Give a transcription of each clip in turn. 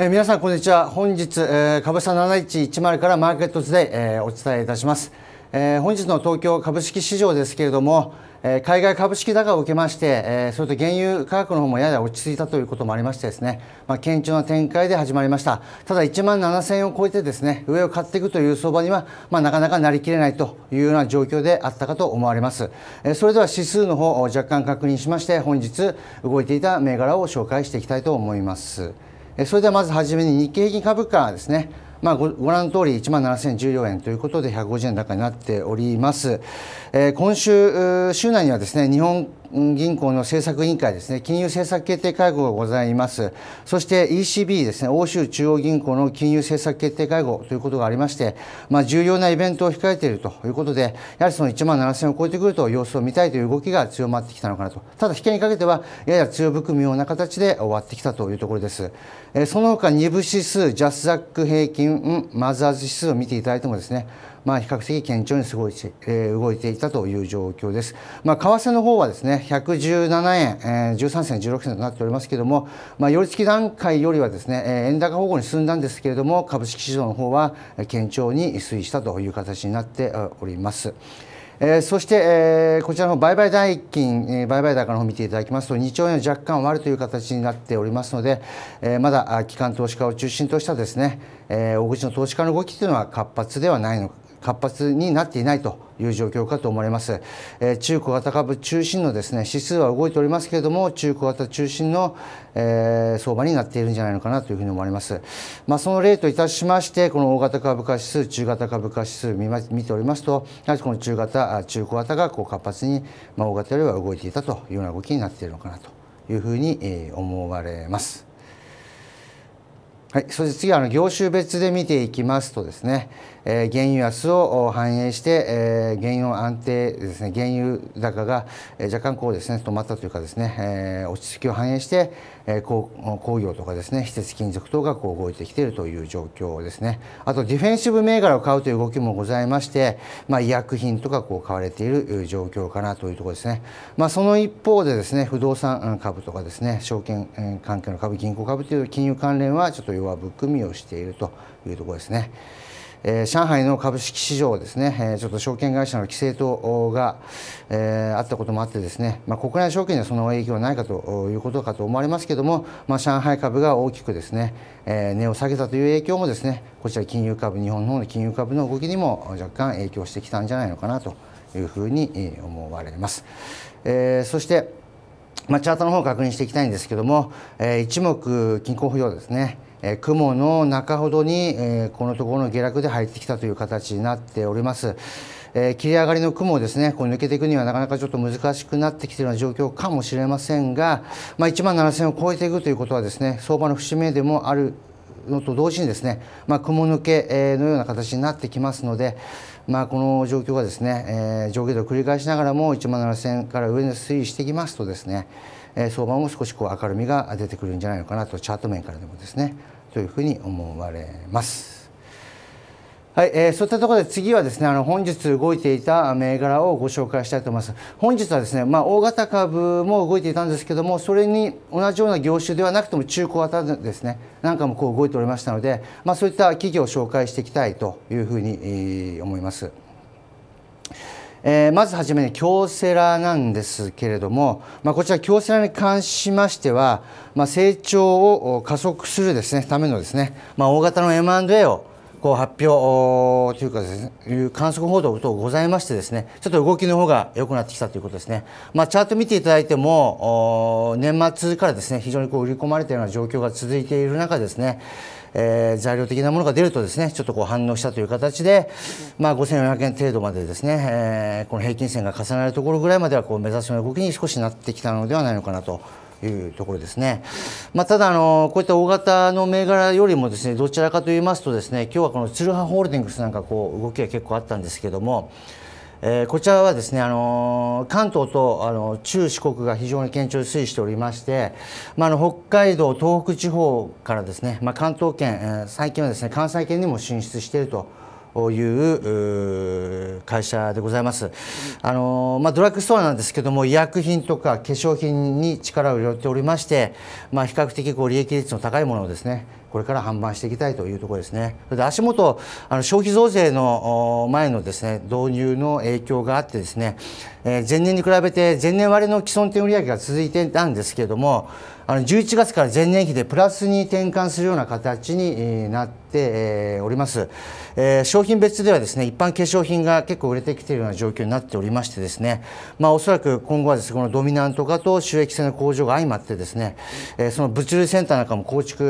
えー、皆さんこんにちは本日、えー、株式7110からマーケットトで、えー、お伝えいたします、えー、本日の東京株式市場ですけれども、えー、海外株式高を受けまして、えー、それと原油価格の方もやや落ち着いたということもありましてですね、まあ、堅調な展開で始まりましたただ1万7000円を超えてですね上を買っていくという相場には、まあ、なかなかなりきれないというような状況であったかと思われます、えー、それでは指数の方若干確認しまして本日動いていた銘柄を紹介していきたいと思いますそれではまずはじめに日経平均株価ですね、まあ、ごご覧の通り1万7014円ということで150円高になっております、えー、今週週内にはですね日本銀行の政策委員会ですね、金融政策決定会合がございます。そして ECB ですね、欧州中央銀行の金融政策決定会合ということがありまして、まあ、重要なイベントを控えているということで、やはりその1万7000を超えてくると様子を見たいという動きが強まってきたのかなと。ただ、引けにかけては、やや強含むような形で終わってきたというところです。その他2部指数、ジャスダック平均、マザーズ指数を見ていただいてもですね、まあ、比較的顕著に動いて,、え動いていたという状況です。まあ、為替の方はですね、117円、えー、13銭、16銭となっておりますけれども、まあ、寄り付き段階よりはですね、え円高方向に進んだんですけれども、株式市場の方は堅調に推移したという形になっております。えー、そして、えー、こちらの売買代金、えー、売買高の方を見ていただきますと2兆円若干割るという形になっておりますので、えー、まだ機関投資家を中心としたですね、えー、大口の投資家の動きというのは活発ではないのか。活発になっていないという状況かと思われます、え中小型株中心のですね指数は動いておりますけれども中小型中心の、えー、相場になっているんじゃないのかなというふうに思われますまあ、その例といたしましてこの大型株価指数中型株価指数見ま見ておりますとやはりこの中型中小型がこう活発に、まあ、大型よりは動いていたというような動きになっているのかなというふうに、え思われますはい、そして次はあの業種別で見ていきますとですね、え原油安を反映して、え原油安定ですね、原油高が若干こうですね、止まったというかですね、え落ち着きを反映して、え工業とかですね、非鉄金属等がこう動いてきているという状況ですね。あとディフェンシブ銘柄を買うという動きもございまして、まあ、医薬品とかこう買われている状況かなというところですね。まあ、その一方でですね、不動産株とかですね、証券関係の株、銀行株という金融関連はちょっと弱含みをしているというところですね。えー、上海の株式市場ですね、えー、ちょっと証券会社の規制等が、えー、あったこともあってですね、まあ、国内証券にはその影響はないかということかと思われますけども、まあ、上海株が大きくですね、えー、値を下げたという影響もですねこちら金融株日本の方の金融株の動きにも若干影響してきたんじゃないのかなというふうに思われます。えー、そしてまあ、チャートの方を確認していきたいんですけども、えー、一目均衡不要ですね、雲の中ほどに、このところの下落で入ってきたという形になっております。切り上がりの雲をですねこう抜けていくにはなかなかちょっと難しくなってきているような状況かもしれませんが、まあ、1万7000を超えていくということはですね相場の節目でもあるのと同時にですね、まあ、雲抜けのような形になってきますので、まあ、この状況がですね、えー、上下動を繰り返しながらも1万7000から上に推移していきますとですね相場も少しこう明るみが出てくるんじゃないのかなとチャート面からでもですねというふうに思われます。はい、えー、そういったところで次はですね、あの本日動いていた銘柄をご紹介したいと思います。本日はですね、まあ、大型株も動いていたんですけども、それに同じような業種ではなくても中古型ですね、なんかもこう動いておりましたので、まあ、そういった企業を紹介していきたいというふうに思います。えー、まずはじめに京セラなんですけれども、まあ、こちら京セラに関しましては、まあ、成長を加速するです、ね、ためのですね、まあ、大型の M&A をこう発表というかです、ね、いう観測報道等ございましてですねちょっと動きの方が良くなってきたということですね、まあ、チャート見ていただいても年末からですね非常にこう売り込まれたような状況が続いている中ですねえー、材料的なものが出るとですねちょっとこう反応したという形で、まあ、5400円程度までですね、えー、この平均線が重なるところぐらいまではこう目指すような動きに少しなってきたのではないのかなと。いうところですね。まあ、ただあのこういった大型の銘柄よりもですねどちらかと言いますとですね今日はこのツルハホールディングスなんかこう動きが結構あったんですけども。えー、こちらはですね、あのー、関東と、あの中四国が非常に顕著に推移しておりまして、まあ、あの北海道、東北地方からですね、まあ、関東圏、えー、最近はですね関西圏にも進出していると。いう会社でございます。あのまあ、ドラッグストアなんですけども医薬品とか化粧品に力を入れておりまして、まあ、比較的こう利益率の高いものをですねこれから販売していきたいというところですね。で足元あの消費増税の前のですね導入の影響があってですね、え前年に比べて前年割れの既存店売上が続いていたんですけれども、あの11月から前年比でプラスに転換するような形になっております。え商品別ではですね一般化粧品が結構売れてきているような状況になっておりましてですね、まあおそらく今後はですねこのドミナント化と収益性の向上が相まってですね、えその物流センターなんかも構築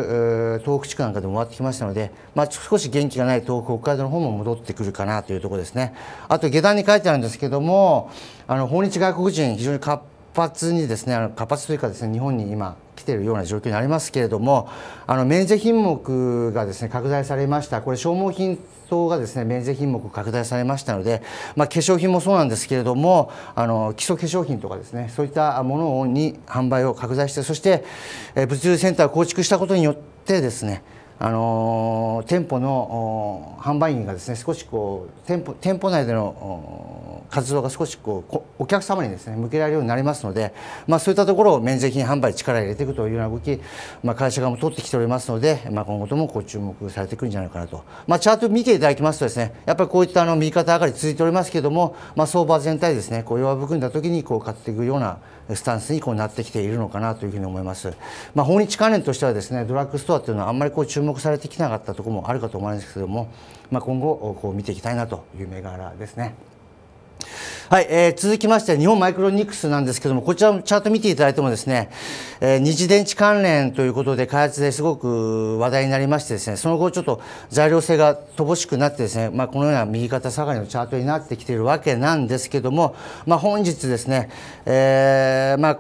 東北地区なんかでも回ってきましたので、まあ、少し元気がない東北、北海道の方も戻ってくるかなというところですね。あと下段に書いてあるんですけども、あの訪日外国人、非常に活発にですね、あの活発というかですね、日本に今来ているような状況にありますけれども、あの免税品目がですね拡大されました。これ消耗品等がですね免税品目拡大されましたので、まあ、化粧品もそうなんですけれども、あの基礎化粧品とかですねそういったものに販売を拡大して、そして物流センターを構築したことによってってですねあの店舗の販売員がですね少しこう店舗店舗内での活動が少しこうお客様にですね向けられるようになりますので、まあ、そういったところを免税品販売に力を入れていくというような動き、まあ、会社側も取ってきておりますので、まあ、今後ともこう注目されてくるんじゃないかなと、まあ、チャート見ていただきますとですねやっぱりこういったあの右肩上がり続いておりますけれども、まあ、相場全体ですねこう弱含んだ時にこう買っていくようなスタンスにこうなってきているのかなというふうに思います。まあ、訪日関連としてはですねドラッグストアというのはあんまりこう注目目されてきなかったところもあるかと思いますけれども、まあ、今後こう見ていきたいなという銘柄ですね。はい、えー、続きまして日本マイクロニクスなんですけどもこちらのチャート見ていただいてもですね、えー、二次電池関連ということで開発ですごく話題になりましてですねその後ちょっと材料性が乏しくなってですね、まあ、このような右肩下がりのチャートになってきているわけなんですけども、まあ、本日ですね、えーまあ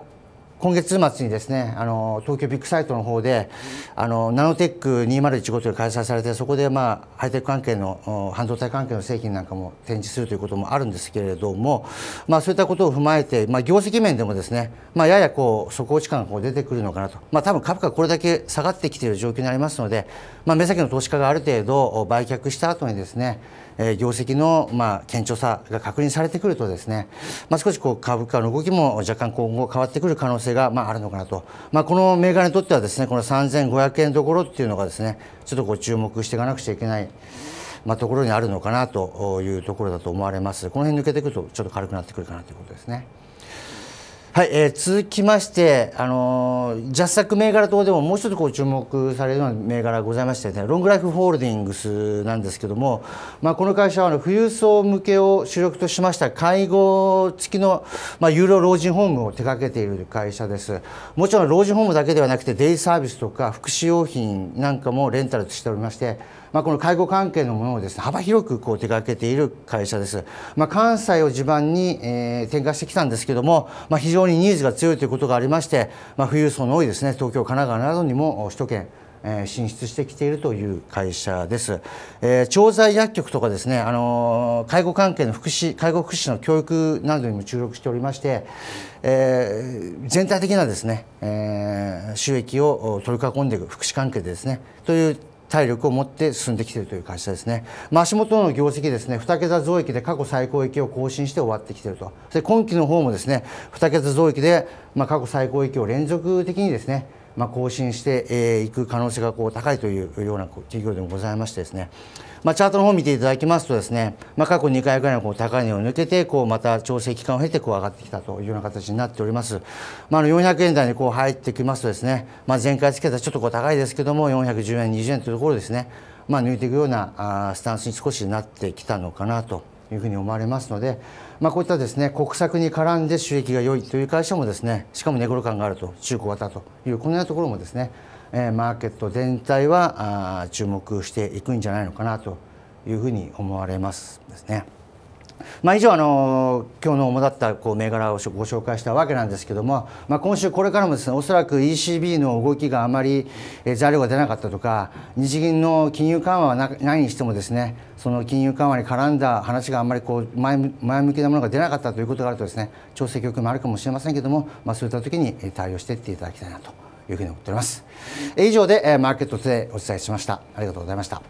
今月末にですねあの東京ビッグサイトの方であのナノテック2015という開催されてそこで、まあ、ハイテク関係の半導体関係の製品なんかも展示するということもあるんですけれども、まあ、そういったことを踏まえて、まあ、業績面でもですね、まあ、ややこう底落ち感が出てくるのかなと、まあ、多分株価これだけ下がってきている状況になりますので、まあ、目先の投資家がある程度売却した後にですねえー、業績のまあ堅調さが確認されてくるとですね、まあ、少しこう株価の動きも若干今後変わってくる可能性がまああるのかなと、まあ、この銘柄にとってはですねこの3500円どころっていうのがですねちょっとこう注目していかなくちゃいけない。まあ、ところにあるのかなというところだと思われます。この辺抜けていくとちょっと軽くなってくるかなということですね。はい、えー、続きまして、あのー、ジャスタック銘柄等でももう一つこう注目されるような銘柄がございましてね、ロングライフホールディングスなんですけども、まあ、この会社はあの富裕層向けを主力としました介護付きの、まあ、有料老人ホームを手掛けている会社です。もちろん老人ホームだけではなくて、デイサービスとか福祉用品なんかもレンタルしておりまして、まあ、この介護関係のものをです、ね、幅広くこう手掛けている会社です、まあ、関西を地盤に、えー、展開してきたんですけども、まあ、非常にニーズが強いということがありまして、まあ、富裕層の多いです、ね、東京、神奈川などにも首都圏進出してきているという会社です。えー、調剤薬局とかですね、あのー、介護関係の福祉、介護福祉の教育などにも注力しておりまして、えー、全体的なですね、えー、収益を取り囲んでいく福祉関係ですね、という体力を持って進んできているという会社ですね、まあ、足元の業績ですね2桁増益で過去最高益を更新して終わってきているとで今期の方もですね2桁増益で、まあ、過去最高益を連続的にですねまあ、更新していく可能性がこう高いというような企業でもございましてですね、まあ、チャートの方を見ていただきますとですね、まあ、過去2回ぐらいのこう高値を抜けてこうまた調整期間を経てこう上がってきたというような形になっております、まあ、の400円台にこう入ってきますとですね、まあ、前回つけたちょっとこう高いですけども410円20円というところですねまあ、抜いていくようなスタンスに少しなってきたのかなと。いうふうに思われますので、まあ、こういったですね国策に絡んで収益が良いという会社もですねしかも値頃感があると中古型というこのようなところもですねマーケット全体は注目していくんじゃないのかなというふうに思われますですね。まあ、以上、あの今日の主だったこう銘柄をご紹介したわけなんですけども、まあ、今週、これからもですねおそらく ECB の動きがあまり、え材料が出なかったとか日銀の金融緩和はないにしてもですねその金融緩和に絡んだ話があんまりこう前前向きなものが出なかったということがあるとですね調整局もあるかもしれませんけども、まあ、そういった時に対応していっていただきたいなというふうに思っております。以上で、えマーケットでお伝えしました。ありがとうございました。